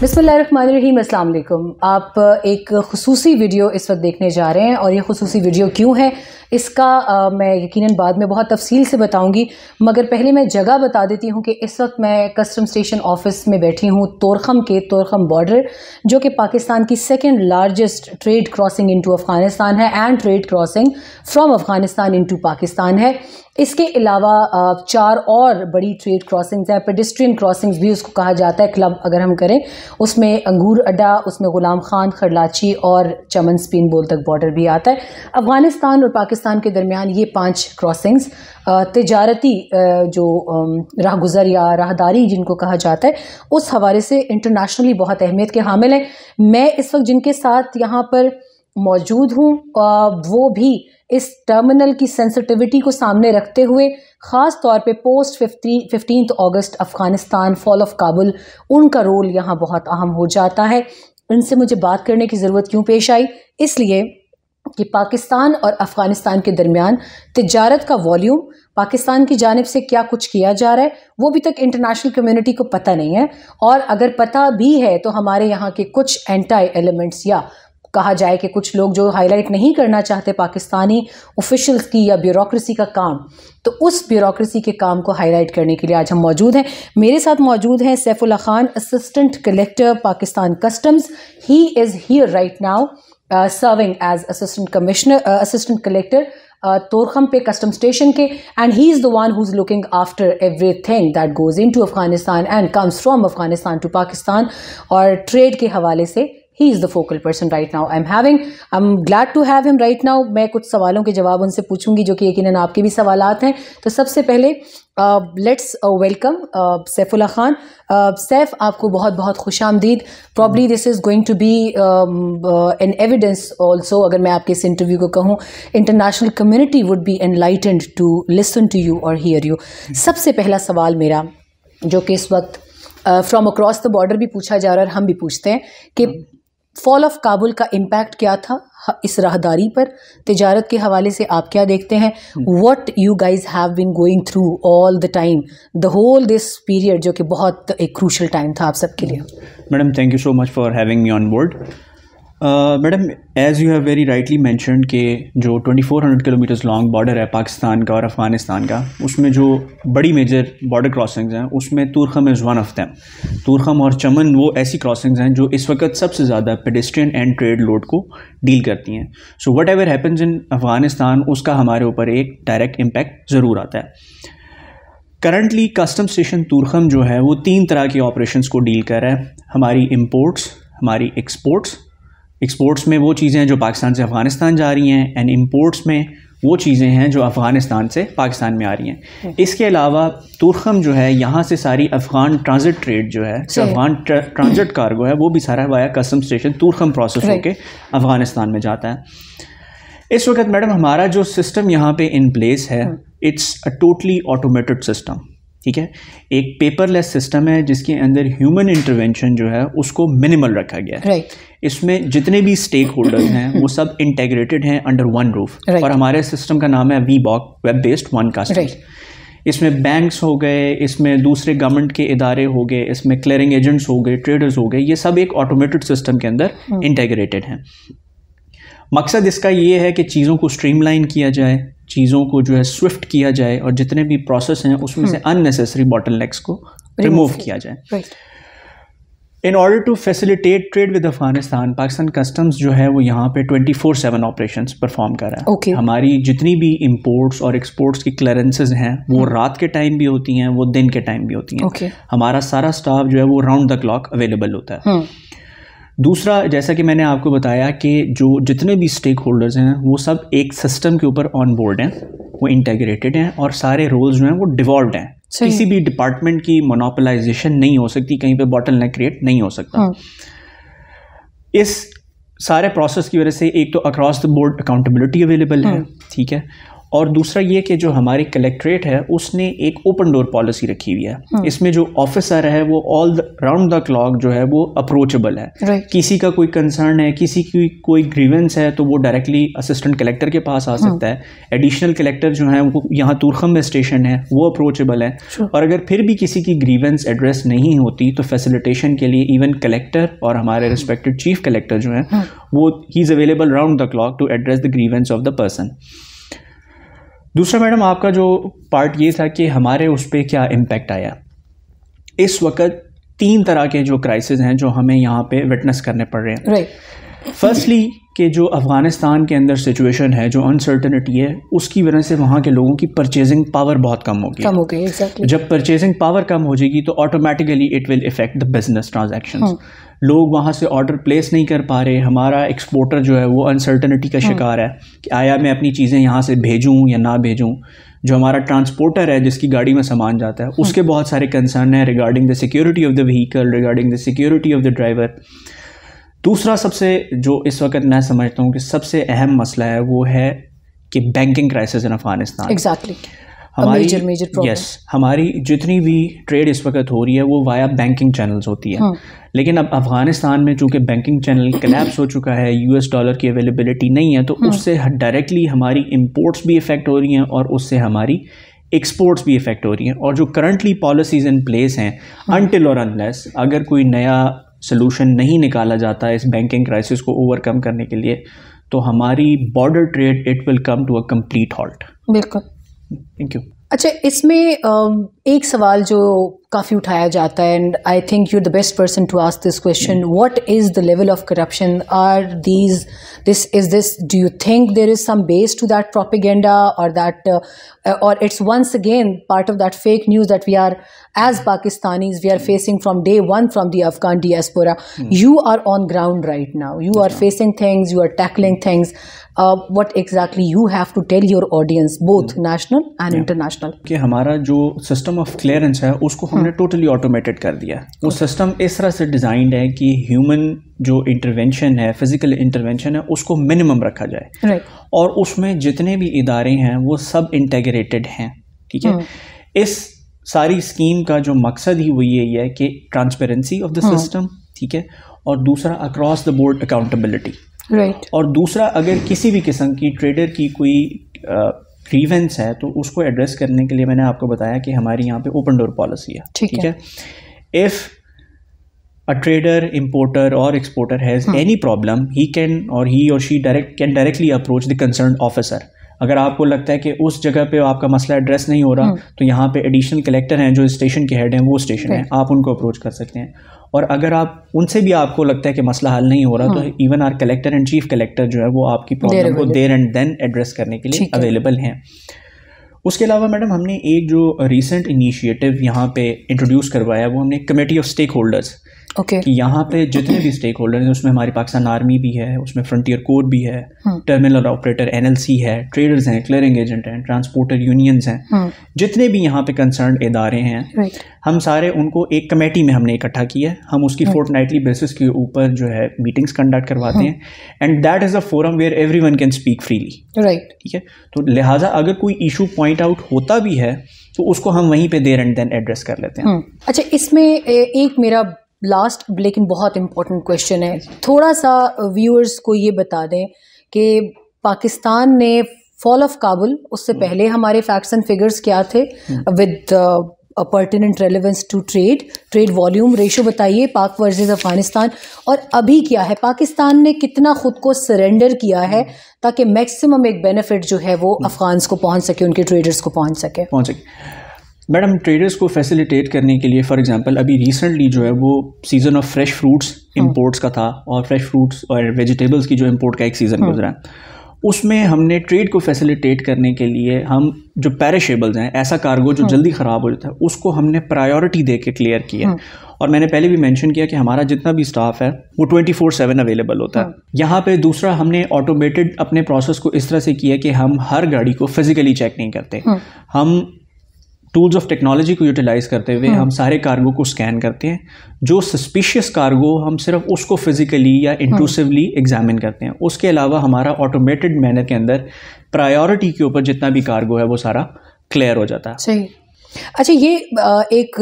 बिसमीम अल्लाम आप एक खसूस वीडियो इस वक्त देखने जा रहे हैं और ये खसूसी वीडियो क्यों है इसका आ, मैं यकीनन बाद में बहुत तफसील से बताऊंगी मगर पहले मैं जगह बता देती हूँ कि इस वक्त मैं कस्टम स्टेशन ऑफिस में बैठी हूँ तोरखम के तोरखम बॉर्डर जो कि पाकिस्तान की second largest trade crossing into Afghanistan है and trade crossing from Afghanistan into Pakistan है इसके अलावा चार और बड़ी ट्रेड क्रॉसिंग्स हैं पेडिस्ट्रियन क्रॉसिंग्स भी उसको कहा जाता है क्लब अगर हम करें उसमें अंगूर अड्डा उसमें ग़ुलाम खान खरलाची और चमन स्पिन बोल तक बॉर्डर भी आता है अफ़गानिस्तान और पाकिस्तान के दरमियान ये पाँच क्रॉसिंग्स तजारती जो राह गुज़र या राहदारी जिनको कहा जाता है उस हवाले से इंटरनेशनली बहुत अहमियत के हामिल हैं मैं इस वक्त जिनके साथ यहाँ पर मौजूद हूँ वो भी इस टर्मिनल की सेंसिटिविटी को सामने रखते हुए ख़ास तौर पे पोस्ट फिफ्टीन अगस्त अफ़गानिस्तान फॉल ऑफ काबुल उनका रोल यहाँ बहुत अहम हो जाता है इनसे मुझे बात करने की ज़रूरत क्यों पेश आई इसलिए कि पाकिस्तान और अफ़गानिस्तान के दरमियान तजारत का वॉल्यूम पाकिस्तान की जानब से क्या कुछ किया जा रहा है वो अभी तक इंटरनेशनल कम्युनिटी को पता नहीं है और अगर पता भी है तो हमारे यहाँ के कुछ एंटी एलिमेंट्स या कहा जाए कि कुछ लोग जो हाईलाइट नहीं करना चाहते पाकिस्तानी ऑफिशल्स की या ब्यूरोक्रेसी का काम तो उस ब्यूरोक्रेसी के काम को हाईलाइट करने के लिए आज हम मौजूद हैं मेरे साथ मौजूद हैं Saifullah Khan assistant collector Pakistan customs he is here right now serving as assistant commissioner assistant collector Torkham पे कस्टम स्टेशन के and he is the one who is looking after everything that goes into Afghanistan and comes from Afghanistan to Pakistan और trade के हवाले से he is the focal person right now I am having I am glad to have him right now मैं कुछ सवालों के जवाब उनसे पूछूंगी जो कि यकीन आपके भी सवाल हैं तो सबसे पहले लेट्स वेलकम सैफुल्ला खान सैफ आपको बहुत बहुत खुश आमदीद probably this is going to be an evidence also अगर मैं आपके इस इंटरव्यू को कहूँ international community would be enlightened to listen to you और हियर यू सबसे पहला सवाल मेरा जो कि इस वक्त फ्रॉम अक्रॉस द बॉर्डर भी पूछा जा रहा है और हम भी पूछते हैं कि फॉल ऑफ काबुल का इम्पैक्ट क्या था इस राहदारी पर तजारत के हवाले से आप क्या देखते हैं what you guys have been going through all the time the whole this period जो कि बहुत एक क्रूशल टाइम था आप सबके लिए madam thank you so much for having me on board madam as you have very rightly mention के जो 2400 किलोमीटर्स लॉन्ग बॉर्डर है पाकिस्तान का और अफगानिस्तान का उसमें जो बड़ी मेजर बॉर्डर क्रॉसिंग्स हैं उसमें Torkham is one of them Torkham और चमन वो ऐसी क्रॉसिंग्स हैं जो इस वक्त सबसे ज़्यादा पेडिस्ट्रियन एंड ट्रेड लोड को डील करती हैं so whatever happens in Afghanistan उसका हमारे ऊपर एक डायरेक्ट इम्पैक्ट ज़रूर आता है करंटली कस्टम स्टेशन तुरखम जो है वो तीन तरह के ऑपरेशन को डील कर रहा है हमारी इम्पोर्ट्स हमारी एक्सपोर्ट्स एक्सपोर्ट्स में वो चीज़ें हैं जो पाकिस्तान से अफ़गानिस्तान जा रही हैं एंड इम्पोर्ट्स में वो चीज़ें हैं जो अफ़गानिस्तान से पाकिस्तान में आ रही हैं इसके अलावा तुरखम जो है यहाँ से सारी अफ़गान ट्रांजिट ट्रेड जो है अफ़गान ट्रांजिट कार्गो है वो भी सारा via custom station Torkham process होकर अफ़गानिस्तान में जाता है इस वक्त मैडम हमारा जो सिस्टम यहाँ पे इन प्लेस है it's a totally automated system ठीक है एक पेपरलेस सिस्टम है जिसके अंदर ह्यूमन इंटरवेंशन जो है उसको मिनिमल रखा गया है right. इसमें जितने भी स्टेक होल्डर्स हैं वो सब इंटेग्रेटेड हैं अंडर वन रूफ और हमारे सिस्टम का नाम है WeBOC web based one customs इसमें बैंक्स हो गए इसमें दूसरे गवर्नमेंट के इदारे हो गए इसमें क्लियरिंग एजेंट्स हो गए ट्रेडर्स हो गए ये सब एक ऑटोमेटेड सिस्टम के अंदर इंटेग्रेटेड hmm. हैं मकसद इसका ये है कि चीज़ों को स्ट्रीमलाइन किया जाए चीज़ों को जो है स्विफ्ट किया जाए और जितने भी प्रोसेस हैं उसमें से अननेसेसरी बॉटल नेक्स को रिमूव किया जाए in order to facilitate trade with Afghanistan Pakistan customs जो है वो यहाँ पे twenty four seven operation perform कर रहा है okay. हमारी जितनी भी इम्पोर्ट्स और एक्सपोर्ट्स की क्लियरेंसेज हैं वो हम्म। रात के टाइम भी होती हैं वो दिन के टाइम भी होती हैं okay. हमारा सारा स्टाफ जो है वो राउंड द क्लॉक अवेलेबल होता है हम्म। दूसरा जैसा कि मैंने आपको बताया कि जो जितने भी स्टेक होल्डर्स हैं वो सब एक सिस्टम के ऊपर ऑन बोर्ड हैं वो इंटेग्रेटेड हैं और सारे रोल्स जो हैं वो डिवॉल्व हैं किसी भी डिपार्टमेंट की मोनोपलाइजेशन नहीं हो सकती कहीं पे बॉटल नेक क्रिएट नहीं हो सकता हाँ। इस सारे प्रोसेस की वजह से एक तो across the board accountability available है हाँ। ठीक है और दूसरा ये कि जो हमारी कलेक्ट्रेट है उसने एक ओपन डोर पॉलिसी रखी हुई है हम्म। इसमें जो ऑफिसर है वो ऑल राउंड द क्लॉक जो है वो अप्रोचेबल है किसी का कोई कंसर्न है किसी की कोई ग्रीवेंस है तो वो डायरेक्टली असिस्टेंट कलेक्टर के पास आ सकता हम्म। है एडिशनल कलेक्टर जो है वो यहाँ तुरखम में स्टेशन है वो अप्रोचेबल है और अगर फिर भी किसी की ग्रीवेंस एड्रेस नहीं होती तो फैसिलिटेशन के लिए इवन कलेक्टर और हमारे रिस्पेक्टेड चीफ कलेक्टर जो है हम्म। वो ही is available round the clock to address the grievance of the person दूसरा मैडम आपका जो पार्ट ये था कि हमारे उस पर क्या इम्पेक्ट आया इस वक्त तीन तरह के जो क्राइसिस हैं जो हमें यहाँ पे विटनेस करने पड़ रहे हैं राइट फर्स्टली कि जो अफ़गानिस्तान के अंदर सिचुएशन है जो अनसर्टनिटी है उसकी वजह से वहाँ के लोगों की परचेजिंग पावर बहुत कम होगी कम होगी exactly. जब परचेजिंग पावर कम हो जाएगी तो automatically it will effect the business transaction लोग वहाँ से ऑर्डर प्लेस नहीं कर पा रहे हमारा एक्सपोर्टर जो है वो अनसर्टनिटी का हाँ। शिकार है कि आया मैं अपनी चीज़ें यहाँ से भेजूँ या ना भेजूँ जो हमारा ट्रांसपोर्टर है जिसकी गाड़ी में सामान जाता है हाँ। उसके बहुत सारे कंसर्न हैं regarding the security of the vehicle regarding the security of the driver दूसरा सबसे जो इस वक्त मैं समझता हूँ कि सबसे अहम मसला है वो है कि banking crisis in Afghanistan exactly exactly. हमारी मेजर मेजर यस हमारी जितनी भी ट्रेड इस वक्त हो रही है वो वाया बैंकिंग चैनल्स होती है हाँ. लेकिन अब अफगानिस्तान में चूंकि बैंकिंग चैनल कलेप्स हो चुका है यूएस डॉलर की अवेलेबिलिटी नहीं है तो हाँ. उससे डायरेक्टली हमारी इम्पोर्ट्स भी इफ़ेक्ट हो रही हैं और उससे हमारी एक्सपोर्ट्स भी इफ़ेक्ट हो रही हैं और जो करंटली पॉलिसीज़ इन प्लेस हैं अनटिल और अनलेस अगर कोई नया सोल्यूशन नहीं निकाला जाता है इस बैंकिंग क्राइसिस को ओवरकम करने के लिए तो हमारी border trade it will come to a complete halt बिल्कुल थैंक यू अच्छा इसमें एक सवाल जो काफ़ी उठाया जाता है and I think you the best person to ask this question what is the level of corruption are these this is this do you think there is some base to that propaganda और that और it's once again part of that fake news that we are as Pakistanis, we are facing from day one from the Afghan diaspora. Hmm. You are on ground right now. You are facing things, you are tackling things. Uh, what exactly you have to tell your audience, both hmm. national and international? कि हमारा जो system of clearance है उसको हम हमने totally automated कर दिया वो सिस्टम इस तरह से डिज़ाइंड है कि ह्यूमन जो इंटरवेंशन है फिज़िकल इंटरवेंशन है उसको मिनिमम रखा जाए right. और उसमें जितने भी इदारे हैं वो सब इंटेग्रेटेड हैं ठीक है hmm. इस सारी स्कीम का जो मकसद ही वही यही है कि ट्रांसपेरेंसी ऑफ द सिस्टम ठीक है और दूसरा across the board accountability right और दूसरा अगर किसी भी किस्म की ट्रेडर की कोई ग्रीवेंस है तो उसको एड्रेस करने के लिए मैंने आपको बताया कि हमारी यहाँ पे ओपन डोर पॉलिसी है ठीक, ठीक है इफ अ ट्रेडर इम्पोर्टर और exporter has any problem he can और ही और she direct can directly approach the concern officer अगर आपको लगता है कि उस जगह पे आपका मसला एड्रेस नहीं हो रहा हम्म। तो यहाँ पे एडिशनल कलेक्टर हैं जो स्टेशन के हेड हैं वो स्टेशन हैं आप उनको अप्रोच कर सकते हैं और अगर आप उनसे भी आपको लगता है कि मसला हल नहीं हो रहा तो even our collector and chief collector जो है वो आपकी प्रॉब्लम को देर एंड देन एड्रेस करने के लिए अवेलेबल हैं उसके अलावा मैडम हमने एक जो रिसेंट इनिशिएटिव यहाँ पे इंट्रोड्यूस करवाया वो हमने committee of stakeholders okay. यहाँ पे जितने भी स्टेक होल्डर हैं उसमें हमारी पाकिस्तान आर्मी भी है उसमें फ्रंटियर कोर भी है टर्मिनल ऑपरेटर एनएलसी है ट्रेडर्स हैं क्लियरिंग एजेंट हैं ट्रांसपोर्टर यूनियंस हैं हम्म। जितने भी यहाँ पे कंसर्न इदारे हैं right. हम सारे उनको एक कमेटी में हमने इकट्ठा किया है हम उसकी फोर्थ नाइटली बेसिस के ऊपर जो है मीटिंग्स कंडक्ट करवाते हम्म। हैं and that is a forum where everyone can speak freely right ठीक है तो लिहाजा अगर कोई इशू पॉइंट आउट होता भी है तो उसको हम वहीं पे देर एंड देन एड्रेस कर लेते हैं हम्म। अच्छा इसमें एक मेरा लास्ट लेकिन बहुत इम्पोर्टेंट क्वेश्चन है थोड़ा सा व्यूअर्स को ये बता दें कि पाकिस्तान ने फॉल ऑफ काबुल उससे हम्म। पहले हमारे फैक्ट्स एंड फिगर्स क्या थे with pertinent relevance to trade trade volume ratio बताइए पाक वर्सेस अफगानिस्तान और अभी क्या है पाकिस्तान ने कितना ख़ुद को सरेंडर किया है हम्म। ताकि मैक्सिमम एक बेनिफिट जो है वो हम्म। अफगान्स को पहुंच सके उनके ट्रेडर्स को पहुंच सके पहुंच सके मैडम ट्रेडर्स को फैसिलिटेट करने के लिए फॉर एग्जांपल अभी रिसेंटली जो है वो season of fresh fruits imports का था और फ्रेश फ्रूट्स और वेजिटेबल्स की जो इंपोर्ट का एक सीज़न हाँ। गुजरा है उसमें हमने ट्रेड को फैसिलिटेट करने के लिए हम जो पैरिशेबल्स हैं ऐसा कार्गो जो हाँ। जल्दी ख़राब हो जाता है उसको हमने प्रायोरिटी दे के क्लियर किया हाँ। और मैंने पहले भी मेंशन किया कि हमारा जितना भी स्टाफ है वो ट्वेंटी फोर सेवन अवेलेबल होता है यहाँ पे दूसरा हमने ऑटोमेटेड अपने प्रोसेस को इस तरह से किया कि हम हर गाड़ी को फिजिकली चेक नहीं करते हम टूल्स ऑफ टेक्नोलॉजी को यूटिलाइज़ करते हुए हम्म। हम सारे कार्गो को स्कैन करते हैं जो सस्पिशियस कार्गो हम सिर्फ उसको फिजिकली या इंक्लूसिवली हम्म। एग्जामिन करते हैं उसके अलावा हमारा ऑटोमेटेड मैनर के अंदर प्रायोरिटी के ऊपर जितना भी कार्गो है वो सारा क्लियर हो जाता है अच्छा ये एक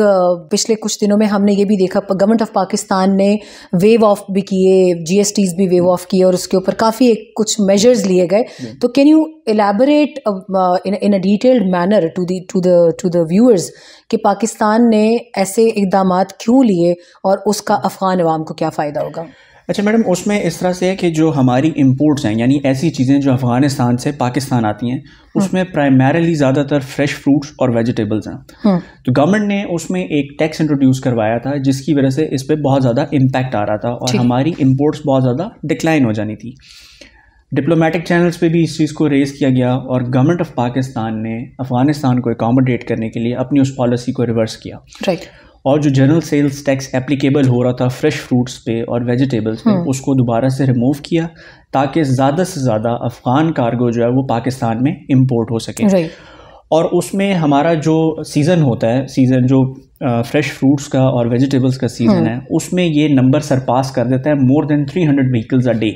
पिछले कुछ दिनों में हमने ये भी देखा गवर्नमेंट ऑफ पाकिस्तान ने वेव ऑफ भी किए जी भी वेव ऑफ किए और उसके ऊपर काफ़ी एक कुछ मेजर्स लिए गए तो can you elaborate in a detailed manner to the to the to the viewers कि पाकिस्तान ने ऐसे इकदाम क्यों लिए और उसका अफगान अवाम को क्या फ़ायदा होगा अच्छा मैडम उसमें इस तरह से है कि जो हमारी इम्पोर्ट्स हैं यानी ऐसी चीज़ें जो अफ़गानिस्तान से पाकिस्तान आती हैं हम्म। उसमें प्राइमरली ज़्यादातर फ्रेश फ्रूट्स और वेजिटेबल्स हैं हम्म। तो गवर्नमेंट ने उसमें एक टैक्स इंट्रोड्यूस करवाया था जिसकी वजह से इस पर बहुत ज़्यादा इम्पैक्ट आ रहा था और हमारी इम्पोर्ट्स बहुत ज़्यादा डिक्लाइन हो जानी थी डिप्लोमेटिक चैनल्स पे भी इस चीज़ को रेज़ किया गया और गवर्नमेंट ऑफ पाकिस्तान ने अफ़गानिस्तान को एकोमोडेट करने के लिए अपनी उस पॉलिसी को रिवर्स किया राइट right. और जो जनरल सेल्स टैक्स एप्लीकेबल हो रहा था फ्रेश फ्रूट्स पे और वेजिटेबल्स पे हम्म। उसको दोबारा से रिमूव किया ताकि ज़्यादा से ज़्यादा अफ़गान कार्गो जो है वो पाकिस्तान में इम्पोर्ट हो सके और उसमें हमारा जो सीज़न होता है सीज़न जो फ्रेश फ्रूट्स का और वेजिटेबल्स का सीज़न हम्म। है उसमें ये नंबर सरपास कर देता है more than three hundred vehicles a day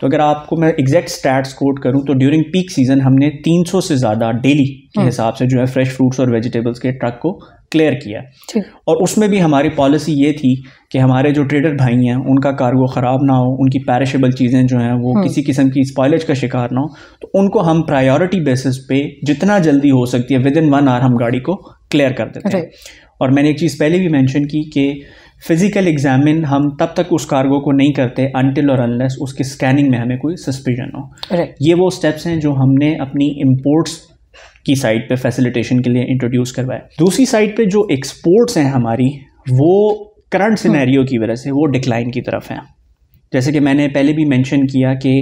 तो अगर आपको मैं एग्जैक्ट स्टैट्स कोट करूं तो ड्यूरिंग पीक सीजन हमने 300 से ज़्यादा डेली के हम्म। हिसाब से जो है फ्रेश फ्रूट्स और वेजिटेबल्स के ट्रक को क्लियर किया और उसमें भी हमारी पॉलिसी ये थी कि हमारे जो ट्रेडर भाई हैं उनका कार्गो ख़राब ना हो उनकी पैरिशेबल चीज़ें जो हैं वो हम्म। किसी किस्म की स्पॉयलेज का शिकार ना हो तो उनको हम प्रायोरिटी बेसिस पे जितना जल्दी हो सकती है विद इन वन आवर हम गाड़ी को क्लियर कर देते हैं और मैंने एक चीज़ पहले भी मैंशन की कि फिज़िकल एग्जामिन हम तब तक उस कार्गो को नहीं करते अनटिल और अनलेस उसकी स्कैनिंग में हमें कोई सस्पेशन हो ये वो स्टेप्स हैं जो हमने अपनी इम्पोर्ट्स की साइट पे फैसिलिटेशन के लिए इंट्रोड्यूस करवाया दूसरी साइट पे जो एक्सपोर्ट्स हैं हमारी वो करंट सिनेरियो हाँ। की वजह से वो डिक्लाइन की तरफ हैं जैसे कि मैंने पहले भी मेंशन किया कि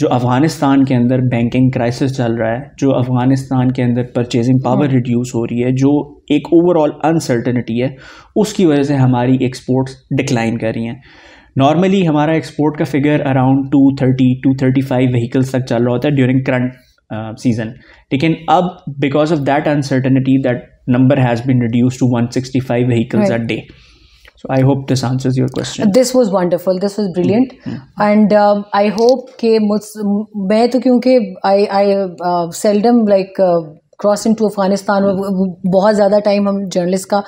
जो अफ़गानिस्तान के अंदर बैंकिंग क्राइसिस चल रहा है जो अफ़गानिस्तान के अंदर परचेजिंग पावर रिड्यूस हो रही है जो एक ओवरऑल अनसर्टनिटी है उसकी वजह से हमारी एक्सपोर्ट्स डिक्लाइन कर रही हैं नॉर्मली हमारा एक्सपोर्ट का फिगर अराउंड 230 235 व्हीकल्स तक चल रहा होता है during current Uh, season taken up because of that uncertainty that number has been reduced to 165 vehicles right. a day so i hope this answers your question this was wonderful this was brilliant mm-hmm. mm-hmm. and um, i hope that i i uh, seldom like uh, cross into Afghanistan बहुत ज़्यादा time हम journalist का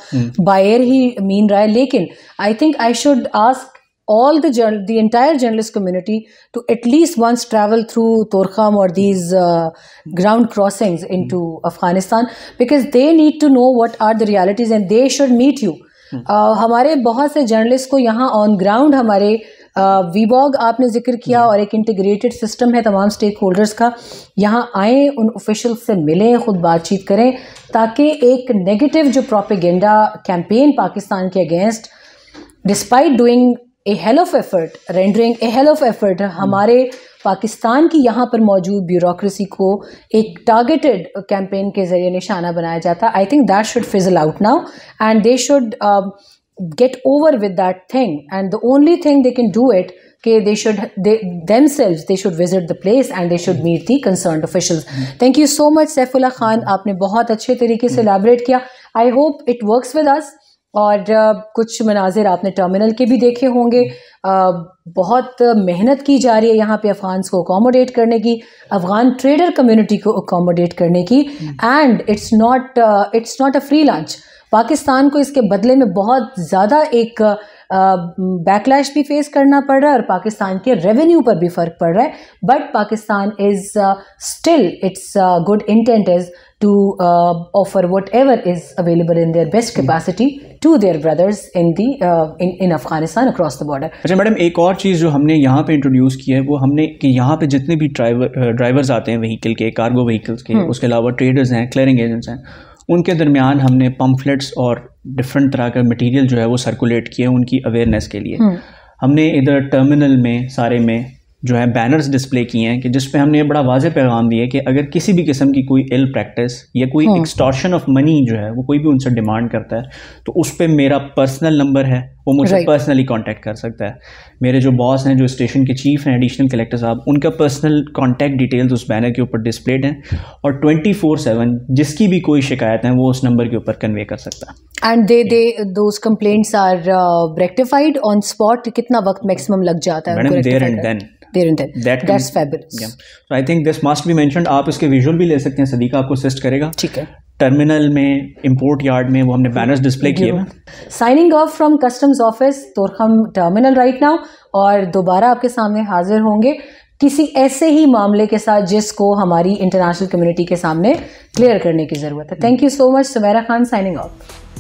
buyer ही mean रहा है लेकिन I think I should ask all the journal, the entire journalist community to at least once travel through Torkham or these uh, ground crossings into mm-hmm. Afghanistan because they need to know what are the realities and they should meet you. Mm-hmm. Uh, हमारे बहुत से journalist को यहाँ on ground हमारे वीबॉग आपने जिक्र किया और एक इंटीग्रेटेड सिस्टम है तमाम स्टेक होल्डर्स का यहाँ आए उन ऑफिशल से मिलें ख़ुद बातचीत करें ताकि एक नेगेटिव जो प्रोपेगेंडा कैंपेन पाकिस्तान के against despite doing a hell of effort rendering a hell of effort हमारे पाकिस्तान की यहाँ पर मौजूद ब्यूरोसी को एक टारगेटेड कैंपेन के जरिए निशाना बनाया जाता I think that should fizzle out now and they should get over with that thing and the only thing they can do it के they should themselves they should visit the place and they should meet the concern official thank you so much Saifullah Khan आपने बहुत अच्छे तरीके से elaborate किया I hope it works with us और कुछ मनाजिर आपने टर्मिनल के भी देखे होंगे बहुत मेहनत की जा रही है यहाँ पे अफगान्स को अकोमोडेट करने की अफगान ट्रेडर कम्युनिटी को अकोमोडेट करने की and it's not it's not a free lunch Pakistan को इसके बदले में बहुत ज़्यादा एक बैकलैश भी फेस करना पड़ रहा है और पाकिस्तान के रेवेन्यू पर भी फ़र्क पड़ रहा है but Pakistan is still it's good intent is to uh, offer whatever is available in their best hmm. capacity to their brothers in the uh, in in Afghanistan across the border. अच्छा madam एक और चीज़ जो हमने यहाँ पे introduce की है वो हमने कि यहाँ पे जितने भी ड्राइवर ड्राइवर्स uh, आते हैं व्हीकल के कार्गो व्हीकल्स के hmm. उसके अलावा ट्रेडर्स हैं क्लियरिंग एजेंट्स हैं उनके दरमियान हमने पम्फलेट्स और डिफरेंट तरह का मटेरियल जो है वो सर्कुलेट किए उनकी अवेयरनेस के लिए hmm. हमने इधर टर्मिनल में सारे में जो है बैनर्स डिस्प्ले किए हैं कि जिस पे हमने बड़ा वाज पैगाम दिए कि अगर किसी भी किस्म की कोई इल प्रैक्टिस या कोई एक्सटॉर्शन ऑफ मनी जो है वो कोई भी उनसे डिमांड करता है तो उस पर मेरा पर्सनल नंबर है वो मुझे पर्सनली कांटेक्ट कर सकता है मेरे जो बॉस हैं जो स्टेशन के चीफ हैं एडिशनल कलेक्टर साहब उनका पर्सनल कॉन्टैक्ट डिटेल्स उस बैनर के ऊपर डिस्प्लेड हैं और ट्वेंटी फोर सेवन जिसकी भी कोई शिकायत है वो उस नंबर के ऊपर कन्वे कर सकता है and they they those complaints are rectified on spot कितना वक्त मैक्सिमम लग जाता है मैडम देयर एंड देन आप इसके विजुअल भी ले सकते हैं सदीका आपको असिस्ट करेगा ठीक है टर्मिनल में इंपोर्ट यार्ड में वो हमने बैनर्स डिस्प्ले किए हैं signing off from customs office तो हम टर्मिनल राइट नाउ और दोबारा आपके सामने हाजिर होंगे किसी ऐसे ही मामले के साथ जिसको हमारी इंटरनेशनल कम्युनिटी के सामने क्लियर करने की ज़रूरत है thank you so much Sumera Khan signing of